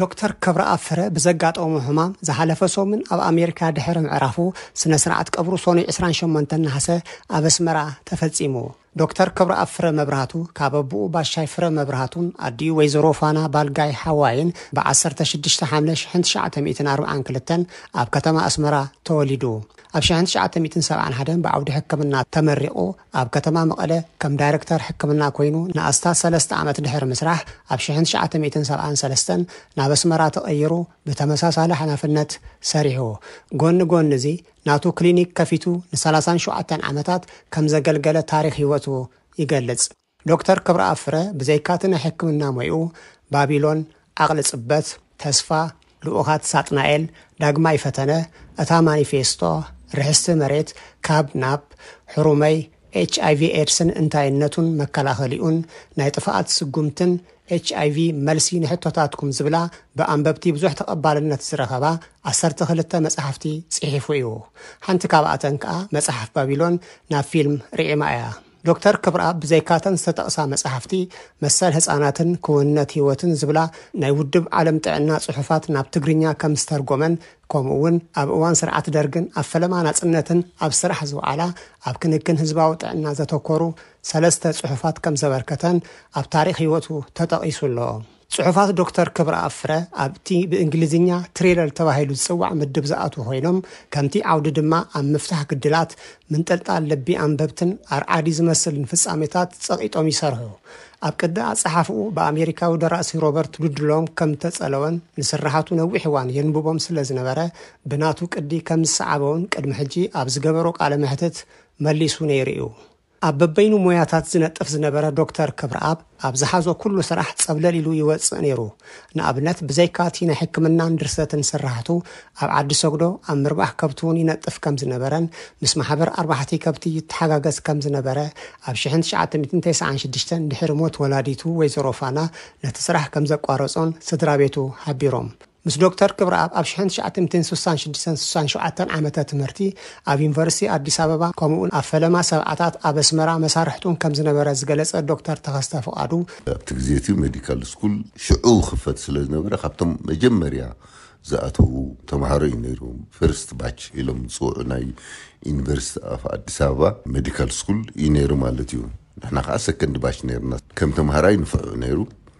ዶክተር ክብረ ኣፍረ ብዘጋጠሙ ሕማም ዝሓለፈ ሰሙን ኣብ ኣሜሪካ ድሕሪ ምዕራፉ ስነ ስርዓት ቀብሩ ሶኒ 28 ናሃሰ ኣብ ኣስመራ ተፈጺሙ ዶክተር ክብረአብ ፍረ ካብ ኣቦኡ ባሻይ ፍረ መብራህቱን ኣዲኡ ወይዘሮ ፋና ባልጋይ ሓዋይን ብ16 ሓምለ 1942 ኣብ ከተማ ኣስመራ ተወሊዱ ኣብ 971 ብዓውዲ ሕክምና ተመሪቑ ኣብ ከተማ መቐለ ከም ዳይረክተር ሕክምና ኮይኑ ንኣስታት ሰለስተ ዓመት ድሕሪ ምስራሕ ኣብ 973 ናብ ኣስመራ ተቐይሩ ብተመሳሳሊ ሓላፍነት ሰሪሑ ጎኒ ጎኒ እዚ ናቱ ክሊኒክ ከፊቱ ን30 ሸውዓተን ዓመታት ከም ዘገልገለ ታሪክ ህይወቱ ይገልጽ ዶክተር ክብረ ኣፍረ ብዘይካትን ሕክምና ሞይኡ ባቢሎን ዓቕሊ ጽበት ተስፋ ልኡኻት ሳጥናኤል ዳግማ ይፈተነ እታ ማኒፌስቶ ርሕስቲ መሬት ካብ ናብ ሕሩመይ ኤች ኣይቪ ኤድስን እንታይነቱን መከላኸሊኡን ናይ ጥፋኣት ስጉምትን ኤች ኣይቪ መልሲ ንሕቶታትኩም ዝብላ ብኣንበብቲ ብዙሕ ተቐባልነት ዝረኸባ 1ሰርተ 12 መፅሕፍቲ ጽሒፉ እዩ ሓንቲ ካብኣተን ከኣ መጽሓፍ ባቢሎን ናብ ፊልም ርዒማ እያ ዶክተር ክብርኣ ብዘይካተን ዝተጠቕሳ መፅሕፍቲ መሰል ህፃናትን ክውንነት ሂወትን ዝብላ ናይ ውድብ ዓለም ጥዕና ፅሑፋት ናብ ትግርኛ ከም ዝተርጎመን ከምኡ ውን ኣብ እዋን ስርዓት ደርግን ኣብ ፈለማ ናፅነትን ኣብ ስራሕ ዝውዕላ ኣብ ክንክን ህዝባዊ ጥዕና ዘተኮሩ ሰለስተ ፅሑፋት ከም ዘበርከተን ኣብ ታሪክ ሂወቱ ተጠቒሱ ኣለዎ ፅሑፋት ዶክተር ክብረ ኣፍረ ኣብቲ ብእንግሊዝኛ ትሬለር ተባሂሉ ዝፅዋዕ ምድብ ዝኣትዉ ኮይኖም ከምቲ ዓውዲ ድማ ኣብ ምፍታሕ ግድላት ምንጥልጣል ልቢ ኣንበብትን ኣርዓዲ ዝመስልን ፍጻሜታት ፀቂጦም ይሰርሑ ኣብ ቅዲ ኣፀሓፍኡ ብኣሜሪካዊ ደራሲ ሮበርት ሉድሎም ከም ተጸለወን ንስራሓቱ ነዊሕ እዋን የንብቦም ስለ ዝነበረ ብናቱ ቅዲ ከም ዝሰዓበውን ቅድሚ ሕጂ ኣብ ዝገበሮ ቃለ ምሕትት መሊሱ ነይሩ እዩ ኣብ በበይኑ ሞያታት ዝነጥፍ ዝነበረ ዶ ተር ከብርኣብ ኣብ ዝሓዞ ኩሉ ስራሕ ፀብለል ኢሉ ይወፅእ ነይሩ ንኣብነት ብዘይካቲ ናይ ሕክምናን ድርሰትን ስራሕቱ ኣብ ዓዲ ሰግዶ ኣብ ምርባህ ከብቲ ውን ይነጥፍ ከም ዝነበረን ምስ ማሕበር ኣርባሕቲ ከብቲ ይተሓጋገዝ ከም ዝነበረ ኣብ 996 ድሕሪሞት ወላዲቱ ወይ ዘሮፋና ነቲ ስራሕ ከም ዘቋረፆን ስድራ ቤቱ ሓቢሮም ምስ ዶክተር ክብረኣብ ኣብ 1966 ዓመተ ትምህርቲ ኣብ ዩኒቨርሲቲ ኣዲስ ኣበባ ከምኡውን ኣብ ፈለማ ሰብኣታት ኣብ ኣስመራ መሳርሕቱን ከም ዝነበረ ዝገለፀ ዶክተር ተኸስተ ፍቓዱ ኣብቲ ግዜ እቲ ሜዲካል ስኩል ሽዑ ክፈት ስለ ዝነበረ ካብቶም መጀመርያ ዝኣተዉ ተምሃሮ እዩ ነይሩ ፈርስት ባች ኢሎም ዝፅውዑ ናይ ዩኒቨርሲቲ ኣፍ ኣዲስ ኣበባ ሜዲካል ስኩል እዩ ነይሩ ማለት እዩ ንሕና ከዓ ሰከንድ ባች ነርና ከም ተምሃራይ ንፍዕኡ ነይሩ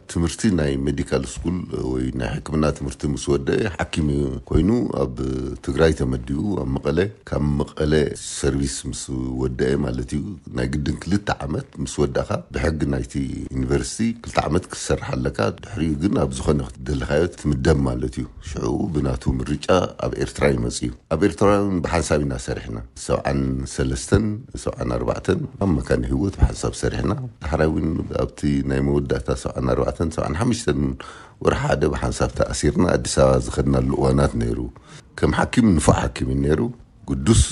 تمرتي ناي ميديكال سكول وي ناي حكمنا تمرتي مسودة حكيم كوينو اب تقراي تمديو ام مقالة كم مقالة سيرفيس مسودة مالتي ناي قدن كل تعمت مسودة خا بحق نايتي انفرسي كل تعمت كسر حلقة دحري قلنا اب زخنا دل خيات تمدام مالتيو شعو بناتو مرجع اب ارتراي مسيو اب ارتراي بحسابنا سرحنا سو عن سلستن سو عن اربعتن اما كان هيوت بحساب سرحنا حراوين ابتي ناي مودة سو عن اربعتن 775 ወር ሓደ ብሓንሳብ ተኣሲርና ኣዲስ ኣበባ ዝኸድናሉ እዋናት ነይሩ ከም ሓኪም ንፉዕ ሓኪም ነይሩ ቅዱስ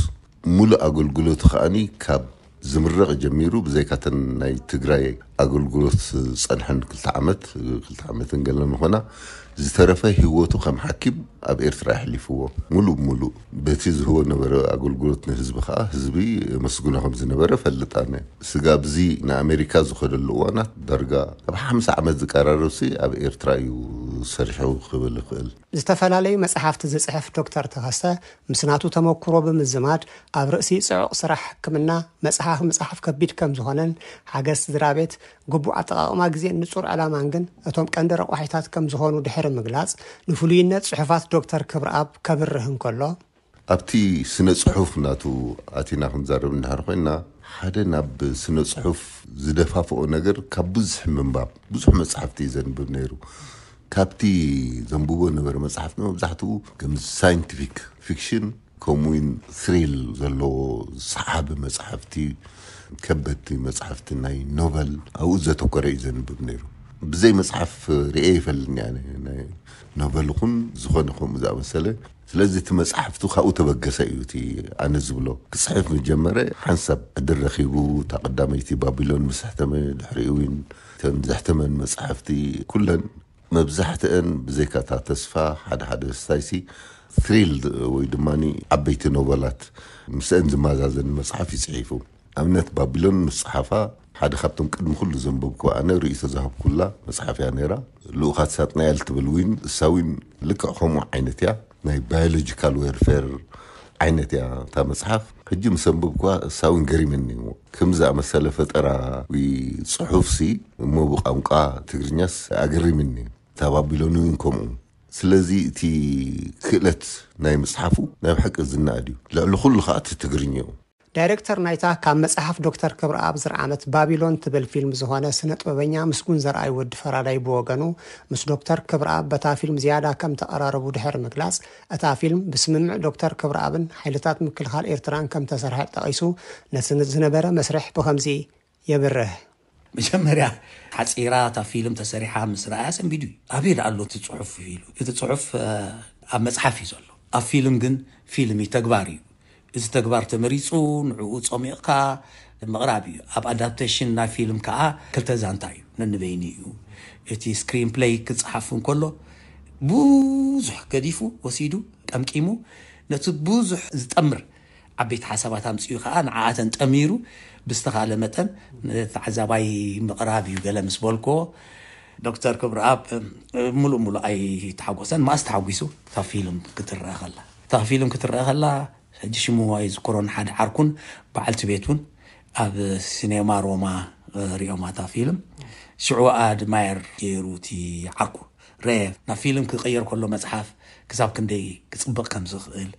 ሙሉእ ኣገልግሎቱ ከዓኒ ካብ ዝምረቕ ጀሚሩ ብዘይካተን ናይ ትግራይ ኣገልግሎት ዝፀንሐን ክልተ ዓመት ክልተ ዓመትን ገለ ንኾና ዝተረፈ ህወቱ ከም ሓኪም ኣብ ኤርትራ የሕሊፍዎ ሙሉእ ሙሉእ በቲ ዝህቦ ነበረ ኣገልግሎት ንህዝቢ ከዓ ህዝቢ መስጉኖ ከም ዝነበረ ፈልጣ ስጋ ብዚ ንኣሜሪካ ዝኸደሉ እዋናት ዳርጋ ኣብ ሓምሳ ዓመት ዝቀራረብሲ ኣብ ኤርትራ እዩ ሰሪሑ ክብል ይኽእል ዝተፈላለዩ መፅሓፍቲ ዝፅሕፍ ዶክተር ተኸሰ ምስናቱ ተመክሮ ብምዝማድ ኣብ ርእሲ ፅዑቕ ስራሕ ሕክምና መፅሓፍ መፅሓፍ ከቢድ ከም ዝኮነን ሓገዝ ዝራ ቤት ጉቡዕ ኣ ተቃቅማ ግዜ ንፁር ዕላማን ግን እቶም ቀንዲ ረቑሒታት ከምዝኾኑ ድሕሪ ምግላፅ ንፍሉይነት ፅሑፋት ዶተር ክብርኣብ ከብርህ ንከሎ ኣብቲ ስነ ፅሑፍ ናቱ ኣቲና ክንዘርብ ድር ኮይና ሓደ ናብ ስነ ፅሑፍ ዝደፋፍኦ ነገር ካብ ብዙሕ ምንባብ ብዙሕ መፅሓፍቲ እዩ ዘንብብ ነይሩ كابتي زنبوبو نبر مصحف نو كم ساينتفيك فيكشن كومين ثريل زلو صحاب مصحفتي كبتي مصحفتي ناي نوبل او زتو كري زنبوب نيرو بزي مصحف رئي فلن يعني ناي نوبل خون زخون خون مزا مسالة سلازي تمصحفتو خاو تبقس ايوتي انا زبلو كصحيف مجمرة حنسب قدر رخيبو تقدامي تي بابلون مسحتمي دحريوين تنزحتمن مصحفتي كلن ان بزيكا بزيكاتا تسفا حد حد ستايسي ثريلد ويدماني عبيت نوبلات مسأن زمازازن المصحف يسحيفو أمنت بابلون مصحفا حد خبتم كدم كل زنببكو أنا رئيس زهب كلها مصحف يا نيرا لو خات ساتنا يلتبلوين ساوين لك خمو عينتيا ناي بيولوجيكال ويرفير عينتيا تا مصحف حجي مسببكو ساوين قري مني كم كمزا مسالة فترة وي صحوف سي مو بقامقا تقرنياس أقري مني ተባቢሎኑ እውን ከምኡ ስለዚ እቲ ክእለት ናይ ምፅሓፉ ናይ ብሓቂ ዝናኣ ድዩ ልዕሊ ኩሉ ከዓ እቲ ትግርኛ እዩ ዳይረክተር ናይታ ካብ መፅሓፍ ዶክተር ክብሪ ኣብዝር ዓመት ባቢሎን ትብል ፊልም ዝኾነ ስነ ጥበበኛ ምስጉን ዘርኣይ ወዲ ፈራዳይ ብወገኑ ምስ ዶክተር ክብርኣብ በታ ፊልም ዝያዳ ከም ተቐራረቡ ድሕሪ ምግላጽ እታ ፊልም ብስምምዕ ዶክተር ክብርኣብን ሓይልታት ምክልኻል ኤርትራን ከም ተሰርሐ ጠቒሱ ነቲ ዝነበረ መስርሕ ብኸምዚ የብርህ መጀመርያ ሓፂራ እታ ፊልም ተሰሪሓ ምስ ረኣያ ሰንቢዱ እዩ ኣበይ ኣሎ እቲ ፅሑፍ ኢሉ እቲ ፅሑፍ ኣብ መፅሓፍ እዩ ዘሎ ኣብ ፊልም ግን ፊልም እዩ ተግባር እዩ እዚ ተግባር ተመሪፁ ንዕኡ ፀሚቕካ ምቕራብ እዩ ኣብ ኣዳፕቴሽን ናይ ፊልም ከዓ ክልተ ዛንታ እዩ ነንበይኒ እዩ እቲ ስክሪን ፕለይ ክፅሓፍ እንከሎ ብዙሕ ገዲፉ ወሲዱ ጠምቂሙ ነቲ ብዙሕ ዝጠምር ዓበይቲ ሓሳባት ኣምፅኡ ከዓ ንዓኣተን ጠሚሩ ብዝተኻለ መጠን ተዓዛባይ ምቕራብ እዩ ገለ ምስ በልኮ ዶክተር ክብርኣብ ሙሉእ ሙሉእ ኣይተሓጎሰን ማእስ ተሓጒሱ እታ ፊልም ክትረአ ከላ እታ ፊልም ክትረአ ከላ ሕጂ ሽሙ ኣይዝክሮን ሓደ ዓርኩን በዓልቲ ቤት እውን ኣብ ሲኔማ ሮማ ሪኦማ እታ ፊልም ሽዑ ኣድማየር ገይሩ እቲ ዓርኩ ረአ ናብ ፊልም ክቕየር ከሎ መፅሓፍ ክሳብ ክንደይ ክፅብቕ ከም ዝኽእል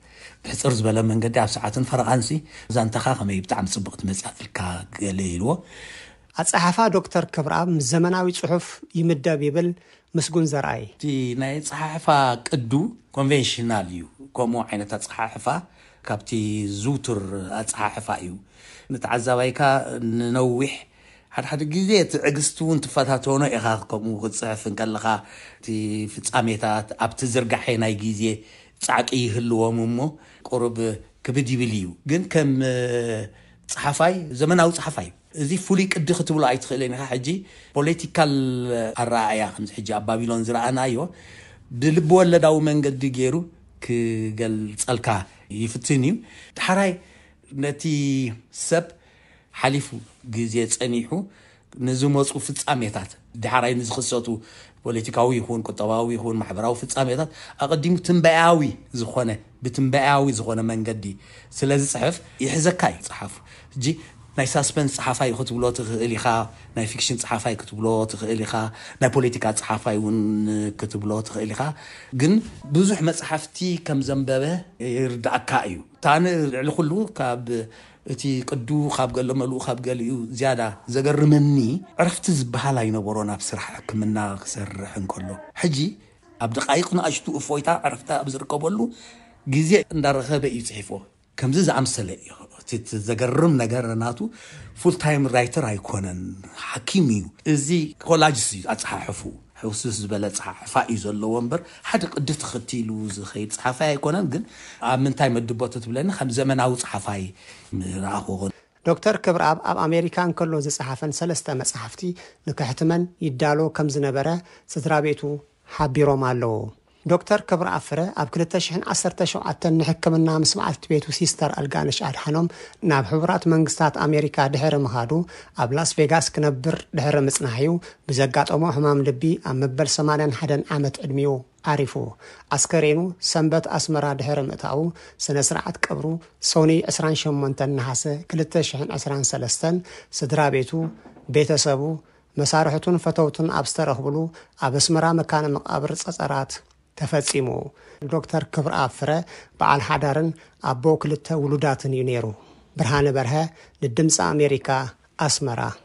ብሕፅር ዝበለ መንገዲ ኣብ ሰዓትን ፈረቓንሲ እዛ እንተኻ ከመይ ብጣዕሚ ፅቡቅ ትመፅያ ትልካ ገለ ኢልዎ ኣፀሓፋ ዶክተር ክብርኣብ ምስ ዘመናዊ ፅሑፍ ይምደብ ይብል ምስጉን ዘርኣየ እቲ ናይ ፀሓሕፋ ቅዱ ኮንቨንሽናል እዩ ከምኡ ዓይነት ኣፀሓሕፋ ካብቲ ዝውትር ኣፀሓሕፋ እዩ ንተዓዛባይካ ንነዊሕ ሓደሓደ ግዜ እቲ ዕግስቲ እውን ትፈታተኖ ኢኻ ከምኡ ክትፅሕፍን ከለኻ እቲ ፍፃሜታት ኣብቲ ዝርጋሐ ናይ ግዜ ፃዕቂ ይህልዎም እሞ ቁርብ ክብድ ይብል እዩ ግን ከም ፀሓፋይ ዘመናዊ ፀሓፋይ እዚ ፍሉይ ቅዲ ክትብሎ ኣይትኽእልን ኢኻ ሕጂ ፖለቲካል ኣረኣያ ከምዚ ሕጂ ኣብ ባቢሎን ዝረኣናዮ ብልቢ ወለዳዊ መንገዲ ገይሩ ክገልፀልካ ይፍትን እዩ ዳሕራይ ነቲ ሰብ ሓሊፉ ግዜ ፀኒሑ نزمو فتساميتات دحراي نزخصتو بوليتيكاوي يكون قطباوي يكون محبراوي فتساميتات اقديم تنبئاوي زخونه بتنبئاوي زخونه منغدي سلازي صحف يحزكاي صحف جي ناي ساسبنس صحافاي كتبلو تخلي خا ناي فيكشن صحافاي كتبلو تخلي خا ناي بوليتيكا صحافاي ون كتبلو تخلي خا غن بزح مصحفتي كم زنببه يردعكا ايو تاني على كله كاب እቲ ቅዱ ካብ ገሎ መልኡ ካብ ገሊኡ ዝያዳ ዘገርመኒ ዕረፍቲ ዝበሃል ኣይነበሮ ናብ ስራሕ ሕክምና ክሰርሕ እንከሎ ሕጂ ኣብ ደቃይቕ ንኣሽቱ እፎይታ ዕረፍታ ኣብ ዝርከበሉ ግዜ እንዳረኸበ እዩ ፅሒፎ ከምዚ ዝኣምሰለ እዩ እቲ ዘገርም ነገር ናቱ ፉልታይም ራይተር ኣይኮነን ሓኪም እዩ እዚ ኮላጅስ እዩ ኣፀሓሕፉ ሕውስስ ዝበለ ፀሓሕፋ እዩ ዘለዎ እምበር ሓደ ቅዲ ተኸቲሉ ዝኸይድ ፀሓፋይ ኣይኮነን ግን ኣብ ምንታይ መድቦት ትብለኒ ከም ዘመናዊ ፀሓፋይ ረኣኽዎ ዶክተር ክብርኣብ ኣብ ኣሜሪካ እንከሎ ዝፀሓፈን ሰለስተ መፅሓፍቲ ንክሕትመን ይዳሎ ከም ዝነበረ ስድራ ቤቱ ሓቢሮም ኣለዉ ዶክተር ክብሪ ኣፍረ ኣብ 217 ንሕክምና ምስ በዓልቲ ቤቱ ሲስተር ኣልጋነሽ ኣድሓኖም ናብ ሕቡራት መንግስታት ኣሜሪካ ድሕሪ ምኻዱ ኣብ ላስ ቬጋስ ክነብር ድሕሪ ምፅናሕ እዩ ብዘጋጠሞ ሕማም ልቢ ኣብ መበል 81 ዓመት ዕድሚኡ ዓሪፉ ኣስከሬኑ ሰንበት ኣስመራ ድሕሪ ምእታው ስነ ስርዓት ቀብሩ ሶኒ 28 ናሓሰ 223 ስድራ ቤቱ ቤተሰቡ መሳርሕቱን ፈተውቱን ኣብ ዝተረኽብሉ ኣብ ኣስመራ መካነ መቃብር ፀፀራት ተፈጺሙ ዶክተር ክብር ኣፍረ በዓል ሓዳርን ኣቦ ክልተ ውሉዳትን እዩ ነይሩ ብርሃነ በርሀ ንድምፂ ኣሜሪካ ኣስመራ